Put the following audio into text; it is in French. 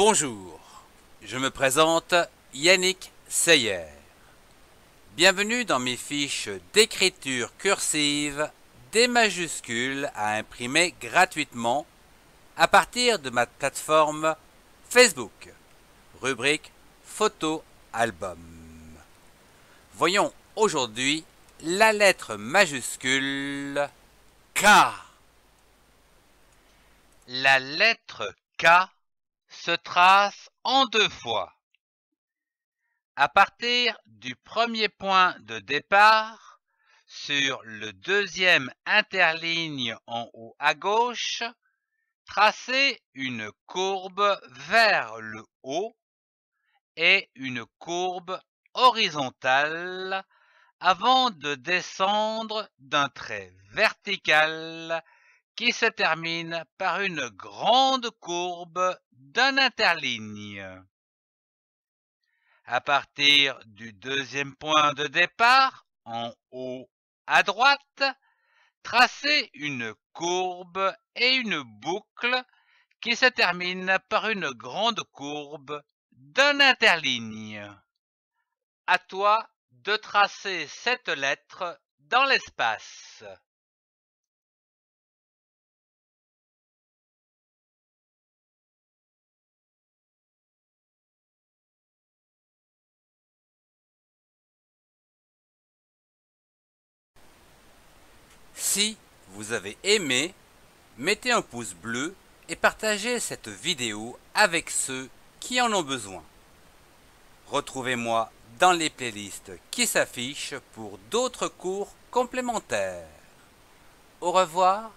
Bonjour, je me présente Yannick Seyer. Bienvenue dans mes fiches d'écriture cursive des majuscules à imprimer gratuitement à partir de ma plateforme Facebook, rubrique photo album. Voyons aujourd'hui la lettre majuscule K. La lettre K se trace en deux fois. À partir du premier point de départ, sur le deuxième interligne en haut à gauche, tracez une courbe vers le haut et une courbe horizontale avant de descendre d'un trait vertical qui se termine par une grande courbe d'un interligne. À partir du deuxième point de départ, en haut à droite, tracez une courbe et une boucle qui se termine par une grande courbe d'un interligne. À toi de tracer cette lettre dans l'espace. Si vous avez aimé, mettez un pouce bleu et partagez cette vidéo avec ceux qui en ont besoin. Retrouvez-moi dans les playlists qui s'affichent pour d'autres cours complémentaires. Au revoir